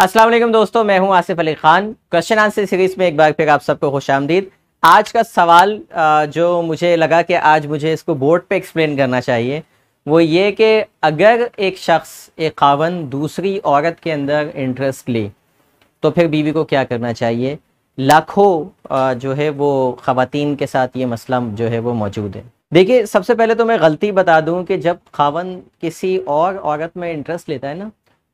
असलम दोस्तों मैं हूं Asif Ali Khan question answer series में एक बार फिर आप सबको खुश आमदीद आज का सवाल जो मुझे लगा कि आज मुझे इसको बोर्ड पे एक्सप्लेन करना चाहिए वो ये कि अगर एक शख्स एक खावन दूसरी औरत के अंदर इंटरेस्ट ले तो फिर बीवी को क्या करना चाहिए लाखों जो है वो ख़वान के साथ ये मसला जो है वो मौजूद है देखिए सबसे पहले तो मैं गलती बता दूं कि जब खावन किसी और औरत में इंटरेस्ट लेता है ना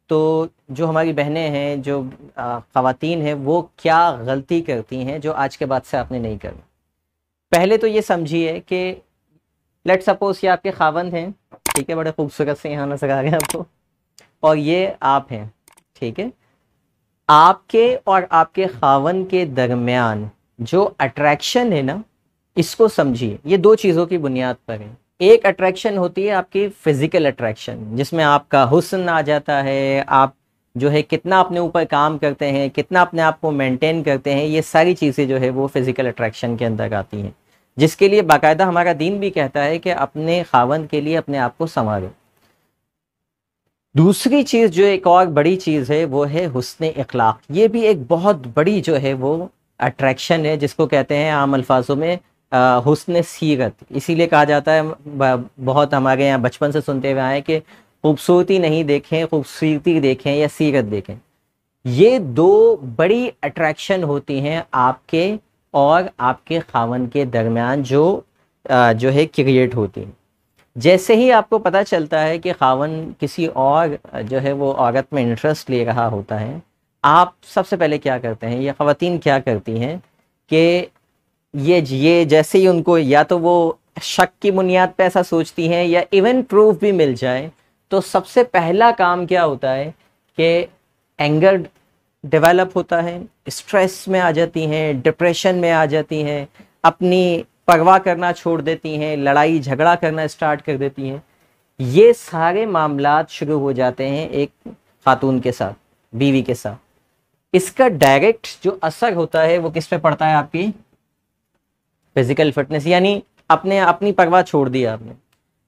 तो जो हमारी बहनें हैं जो ख़वातीन हैं वो क्या गलती करती हैं जो आज के बाद से आपने नहीं करनी पहले तो ये समझिए कि लेट सपोज ये आपके खावंद हैं ठीक है बड़े खूबसूरत से यहाँ नजर आ गए आपको और ये आप हैं ठीक है आपके और आपके खावन के दरमियान जो अट्रैक्शन है ना इसको समझिए ये दो चीज़ों की बुनियाद पर है एक अट्रैक्शन होती है आपकी फिजिकल अट्रैक्शन जिसमें आपका हुसन आ जाता है आप जो है कितना अपने ऊपर काम करते हैं कितना अपने आप को मेंटेन करते हैं ये सारी चीज़ें जो है वो फिज़िकल अट्रैक्शन के अंदर आती हैं जिसके लिए बाकायदा हमारा दीन भी कहता है कि अपने खावन के लिए अपने आप को संवारो दूसरी चीज़ जो एक और बड़ी चीज़ है वो है हुसन अखलाक ये भी एक बहुत बड़ी जो है वो अट्रैक्शन है जिसको कहते हैं आम अल्फाजों में हुसन सीरत इसीलिए कहा जाता है बहुत हमारे यहाँ बचपन से सुनते हुए आए कि खूबसूरती नहीं देखें खूबसूरती देखें या सीरत देखें ये दो बड़ी अट्रैक्शन होती हैं आपके और आपके खावन के दरमियान जो जो है क्रिएट होती हैं जैसे ही आपको पता चलता है कि खावन किसी और जो है वो औरत में इंटरेस्ट ले रहा होता है आप सबसे पहले क्या करते हैं या ख़वान क्या करती हैं कि ये ये जैसे ही उनको या तो वो शक की बुनियाद पे ऐसा सोचती हैं या इवन प्रूफ भी मिल जाए तो सबसे पहला काम क्या होता है कि एंगर डेवलप होता है स्ट्रेस में आ जाती हैं डिप्रेशन में आ जाती हैं अपनी परवाह करना छोड़ देती हैं लड़ाई झगड़ा करना स्टार्ट कर देती हैं ये सारे मामला शुरू हो जाते हैं एक खातून के साथ बीवी के साथ इसका डायरेक्ट जो असर होता है वो किस पे पड़ता है आपकी फिजिकल फिटनेस यानी अपने अपनी परवाह छोड़ दिया आपने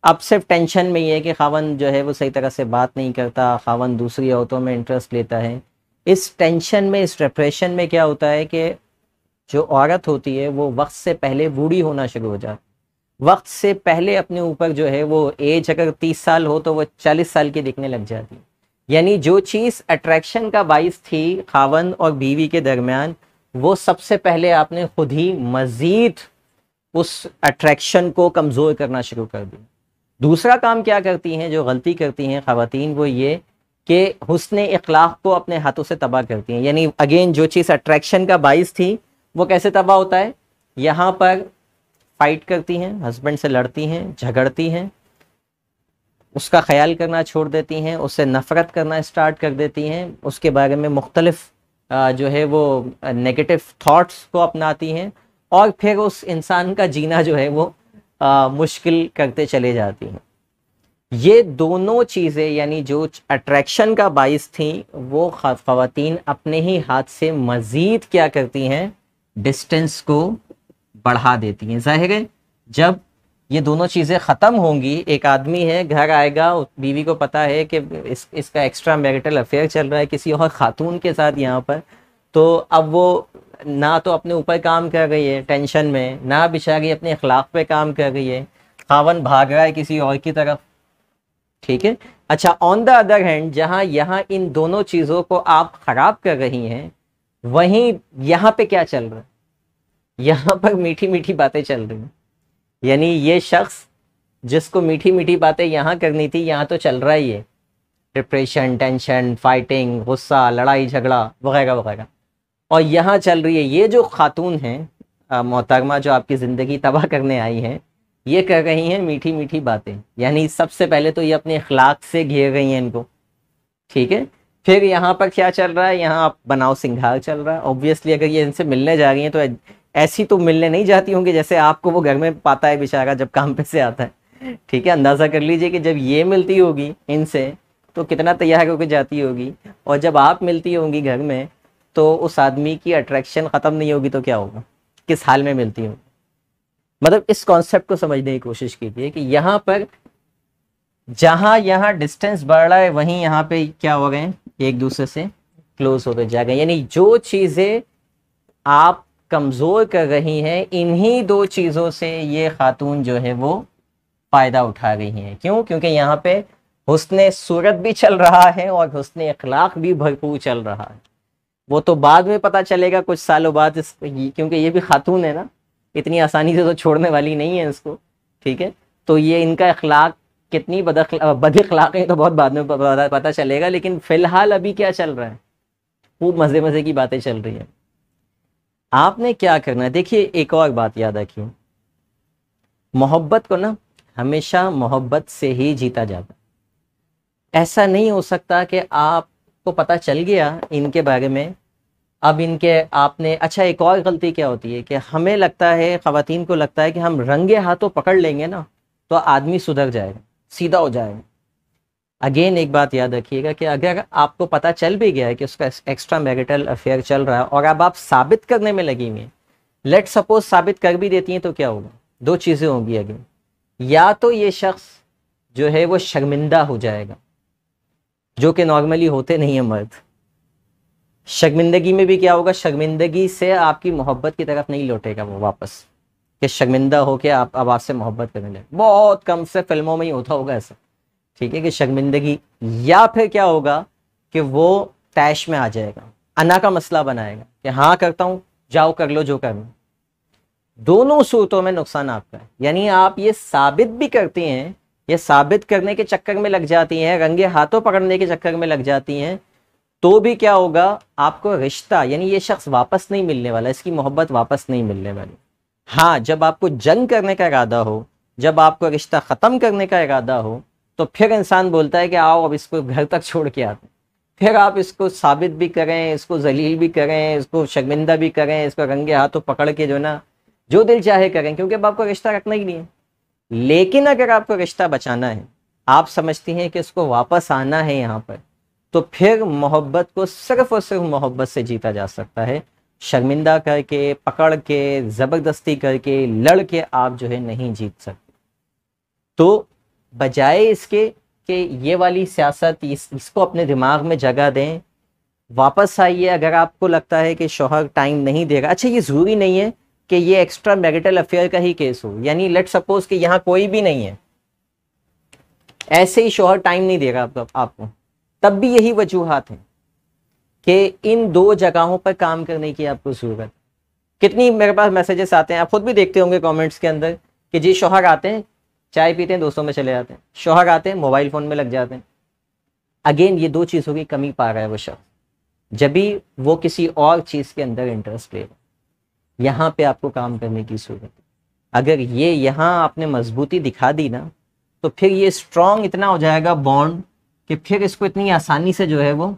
अब सिर्फ टेंशन में ही है कि खावन जो है वो सही तरह से बात नहीं करता खावन दूसरी औरतों में इंटरेस्ट लेता है इस टेंशन में इस डिप्रेशन में क्या होता है कि जो औरत होती है वो वक्त से पहले बूढ़ी होना शुरू हो जाती वक्त से पहले अपने ऊपर जो है वो एज अगर तीस साल हो तो वो चालीस साल की दिखने लग जाती यानी जो चीज़ अट्रैक्शन का बाइस थी खावन और बीवी के दरमियान वो सबसे पहले आपने खुद ही मज़ीद उस अट्रैक्शन को कमज़ोर करना शुरू कर दी दूसरा काम क्या करती हैं जो गलती करती हैं ख़वान वो ये कि हसन अखलाक को अपने हाथों से तबाह करती हैं यानी अगेन जो चीज़ अट्रैक्शन का बाइस थी वो कैसे तबाह होता है यहाँ पर फाइट करती हैं हस्बैंड से लड़ती हैं झगड़ती हैं उसका ख्याल करना छोड़ देती हैं उससे नफ़रत करना स्टार्ट कर देती हैं उसके बारे में मुख्तलफ़ जो है वो नेगेटिव थाट्स को अपनाती हैं और फिर उस इंसान का जीना जो है वो आ, मुश्किल करते चले जाती हैं ये दोनों चीज़ें यानी जो अट्रैक्शन का बाइस थी वो खातन अपने ही हाथ से मज़ीद क्या करती हैं डिस्टेंस को बढ़ा देती हैं जाहिर है जब ये दोनों चीज़ें ख़त्म होंगी एक आदमी है घर आएगा बीवी को पता है कि इस इसका एक्स्ट्रा मैरिटल अफेयर चल रहा है किसी और ख़ातून के साथ यहाँ पर तो अब वो ना तो अपने ऊपर काम कर रही है टेंशन में ना बिचारी अपने अखलाक पे काम कर रही है खावन भाग रहा है किसी और की तरफ ठीक है अच्छा ऑन द अदर हैंड जहाँ यहाँ इन दोनों चीज़ों को आप ख़राब कर रही हैं वहीं यहाँ पे क्या चल रहा है यहाँ पर मीठी मीठी बातें चल रही हैं यानी ये शख्स जिसको मीठी मीठी बातें यहाँ करनी थी यहाँ तो चल रहा ही है डिप्रेशन टेंशन फाइटिंग गुस्सा लड़ाई झगड़ा वगैरह वगैरह और यहाँ चल रही है ये जो खातून हैं मोहतरमा जो आपकी ज़िंदगी तबाह करने आई हैं ये कह रही हैं मीठी मीठी बातें यानी सबसे पहले तो ये अपने अखलाक से घेर गई हैं इनको ठीक है फिर यहाँ पर क्या चल रहा है यहाँ आप बनाओ सिंघार चल रहा है ऑब्वियसली अगर ये इनसे मिलने जा रही हैं तो ऐसी तो मिलने नहीं जाती होंगी जैसे आपको वो घर में पाता है बेचारा जब काम पे से आता है ठीक है अंदाज़ा कर लीजिए कि जब ये मिलती होगी इनसे तो कितना तैयार होकर जाती होगी और जब आप मिलती होंगी घर में तो उस आदमी की अट्रैक्शन ख़त्म नहीं होगी तो क्या होगा किस हाल में मिलती होगी मतलब इस कॉन्सेप्ट को समझने की कोशिश कीजिए कि यहाँ पर जहाँ यहाँ डिस्टेंस बढ़ रहा है वहीं यहाँ पे क्या हो गए एक दूसरे से क्लोज होते जा गए यानी जो चीज़ें आप कमज़ोर कर रही हैं इन्हीं दो चीज़ों से ये खातून जो है वो फ़ायदा उठा रही हैं क्यों क्योंकि यहाँ पे हुसन सूरत भी चल रहा है और हुसन अखलाक भी भरपूर चल रहा है वो तो बाद में पता चलेगा कुछ सालों बाद इस क्योंकि ये भी खातून है ना इतनी आसानी से तो छोड़ने वाली नहीं है इसको ठीक है तो ये इनका अखलाक कितनी अखलाक है तो बहुत बाद में पता चलेगा लेकिन फिलहाल अभी क्या चल रहा है खूब मज़े मज़े की बातें चल रही हैं आपने क्या करना है देखिए एक और बात याद रखिए मोहब्बत को ना हमेशा मोहब्बत से ही जीता जाता ऐसा नहीं हो सकता कि आप को पता चल गया इनके बारे में अब इनके आपने अच्छा एक और गलती क्या होती है कि हमें लगता है ख़वान को लगता है कि हम रंगे हाथों पकड़ लेंगे ना तो आदमी सुधर जाएगा सीधा हो जाएगा अगेन एक बात याद रखिएगा कि अगर आपको पता चल भी गया है कि उसका एक्स्ट्रा मैरिटल अफेयर चल रहा है और अब आप साबित करने में लगी हुई लेट सपोज साबित कर भी देती हैं तो क्या होगा दो चीज़ें होंगी अगेन या तो ये शख्स जो है वो शर्मिंदा हो जाएगा जो कि नॉर्मली होते नहीं है मर्द शर्मिंदगी में भी क्या होगा शर्मिंदगी से आपकी मोहब्बत की तरफ नहीं लौटेगा वो वापस कि शर्मिंदा होके आप अब आपसे मोहब्बत करने लगे बहुत कम से फिल्मों में ही होता होगा ऐसा ठीक है कि शर्मिंदगी या फिर क्या होगा कि वो तैश में आ जाएगा अना का मसला बनाएगा कि हाँ करता हूँ जाओ कर लो जो करना दोनों सूरतों में नुकसान आपका है यानी आप ये साबित भी करते हैं ये साबित करने के चक्कर में लग जाती हैं रंगे हाथों पकड़ने के चक्कर में लग जाती हैं तो भी क्या होगा आपको रिश्ता यानी ये शख्स वापस नहीं मिलने वाला इसकी मोहब्बत वापस नहीं मिलने वाली हाँ जब आपको जंग करने का इरादा हो जब आपको रिश्ता ख़त्म करने का इरादा हो तो फिर इंसान बोलता है कि आओ अब इसको घर तक छोड़ के आते फिर आप इसको साबित भी करें इसको जलील भी करें इसको शर्मिंदा भी करें इसको रंगे हाथों पकड़ के जो ना जो दिल चाहे करें क्योंकि अब आपको रिश्ता रखना ही नहीं है लेकिन अगर आपको रिश्ता बचाना है आप समझती हैं कि उसको वापस आना है यहाँ पर तो फिर मोहब्बत को सिर्फ और सिर्फ मोहब्बत से जीता जा सकता है शर्मिंदा करके पकड़ के ज़बरदस्ती करके लड़ के आप जो है नहीं जीत सकते तो बजाय इसके कि ये वाली सियासत इस, इसको अपने दिमाग में जगह दें वापस आइए अगर आपको लगता है कि शोहर टाइम नहीं देगा अच्छा ये ज़रूरी नहीं है कि ये एक्स्ट्रा मैरिटल अफेयर का ही केस हो यानी लेट सपोज कि यहाँ कोई भी नहीं है ऐसे ही शोहर टाइम नहीं देगा आप, आपको तब भी यही वजूहत हैं कि इन दो जगहों पर काम करने की आपको ज़रूरत कितनी मेरे पास मैसेजेस आते हैं आप खुद भी देखते होंगे कमेंट्स के अंदर कि जी शोहर आते हैं चाय पीते हैं दोस्तों में चले जाते हैं शोहर आते हैं मोबाइल फ़ोन में लग जाते हैं अगेन ये दो चीज़ों की कमी पा रहा है वो शख्स जब भी वो किसी और चीज़ के अंदर इंटरेस्ट ले रहा यहाँ पे आपको काम करने की सूरत अगर ये यहाँ आपने मजबूती दिखा दी ना तो फिर ये स्ट्रांग इतना हो जाएगा बॉन्ड कि फिर इसको इतनी आसानी से जो है वो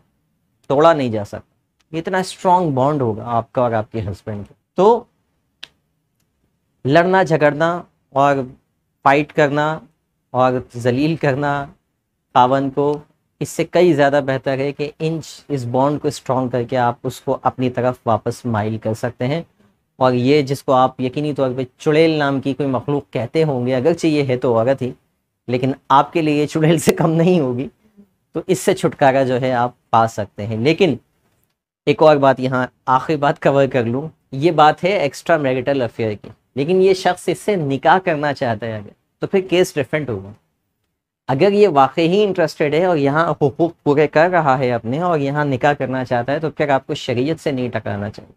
तोड़ा नहीं जा सकता इतना स्ट्रांग बॉन्ड होगा आपका और आपके हस्बैंड का तो लड़ना झगड़ना और फाइट करना और जलील करना पावन को इससे कई ज़्यादा बेहतर है कि इंच इस बॉन्ड को स्ट्रॉन्ग करके आप उसको अपनी तरफ वापस माइल कर सकते हैं और ये जिसको आप यकीनी तौर पर चुड़ैल नाम की कोई मखलूक कहते होंगे अगर ये है तो औरत ही लेकिन आपके लिए चुड़ैल से कम नहीं होगी तो इससे छुटकारा जो है आप पा सकते हैं लेकिन एक और बात यहाँ आखिरी बात कवर कर लूँ ये बात है एक्स्ट्रा मैरिटल अफेयर की लेकिन ये शख्स इससे निकाह करना चाहता है अगर तो फिर केस डिफरेंट होगा अगर ये वाकई ही इंटरेस्टेड है और यहाँ हकूक पूरे कर रहा है अपने और यहाँ निकाह करना चाहता है तो फिर आपको शरीयत से नहीं टकराना चाहिए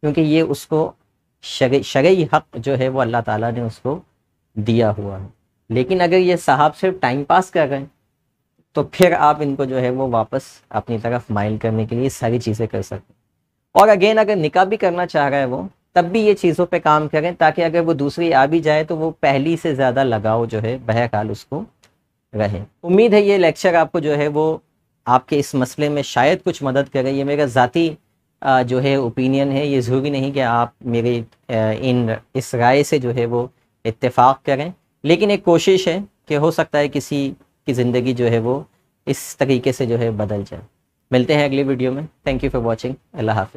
क्योंकि ये उसको शगई शग हक जो है वो अल्लाह ताला ने उसको दिया हुआ है लेकिन अगर ये साहब सिर्फ टाइम पास कर रहे हैं तो फिर आप इनको जो है वो वापस अपनी तरफ माइल करने के लिए सारी चीज़ें कर सकते और अगेन अगर निका भी करना चाह रहा है वो तब भी ये चीज़ों पे काम करें ताकि अगर वो दूसरी आ भी जाए तो वो पहली से ज़्यादा लगाव जो है बहरहाल उसको रहे उम्मीद है ये लेक्चर आपको जो है वो आपके इस मसले में शायद कुछ मदद करें ये मेरा ज़ाती जो है ओपिनियन है ये ज़रूरी नहीं कि आप मेरे इन इस राय से जो है वो इतफ़ाक़ करें लेकिन एक कोशिश है कि हो सकता है किसी की ज़िंदगी जो है वो इस तरीके से जो है बदल जाए मिलते हैं अगली वीडियो में thank you for watching Allah हाफि